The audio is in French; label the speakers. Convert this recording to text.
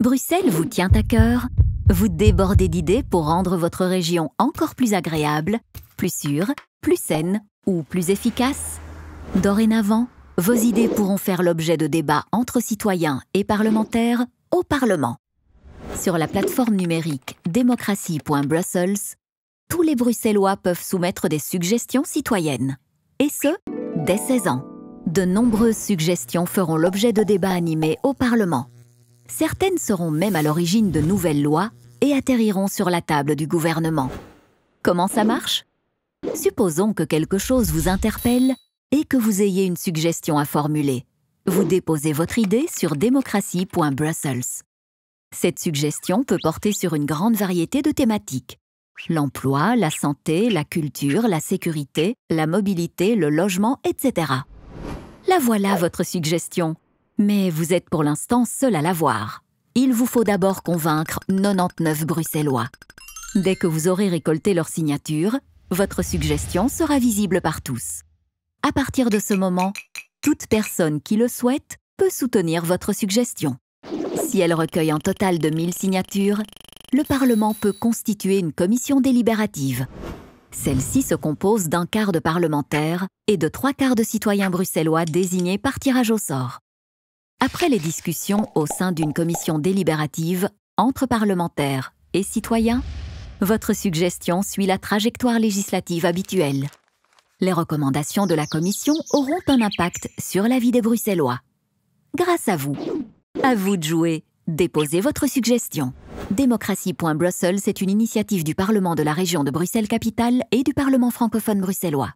Speaker 1: Bruxelles vous tient à cœur. Vous débordez d'idées pour rendre votre région encore plus agréable, plus sûre, plus saine ou plus efficace. Dorénavant, vos idées pourront faire l'objet de débats entre citoyens et parlementaires au Parlement. Sur la plateforme numérique démocratie.brussels, tous les Bruxellois peuvent soumettre des suggestions citoyennes. Et ce, dès 16 ans. De nombreuses suggestions feront l'objet de débats animés au Parlement. Certaines seront même à l'origine de nouvelles lois et atterriront sur la table du gouvernement. Comment ça marche Supposons que quelque chose vous interpelle et que vous ayez une suggestion à formuler. Vous déposez votre idée sur démocratie.brussels. Cette suggestion peut porter sur une grande variété de thématiques. L'emploi, la santé, la culture, la sécurité, la mobilité, le logement, etc. La voilà votre suggestion. Mais vous êtes pour l'instant seul à l'avoir. Il vous faut d'abord convaincre 99 Bruxellois. Dès que vous aurez récolté leurs signatures, votre suggestion sera visible par tous. À partir de ce moment, toute personne qui le souhaite peut soutenir votre suggestion. Si elle recueille un total de 1000 signatures, le Parlement peut constituer une commission délibérative. Celle-ci se compose d'un quart de parlementaires et de trois quarts de citoyens bruxellois désignés par tirage au sort. Après les discussions au sein d'une commission délibérative entre parlementaires et citoyens, votre suggestion suit la trajectoire législative habituelle. Les recommandations de la commission auront un impact sur la vie des Bruxellois. Grâce à vous. À vous de jouer. Déposez votre suggestion. Démocratie.brussels est une initiative du Parlement de la région de Bruxelles-Capitale et du Parlement francophone bruxellois.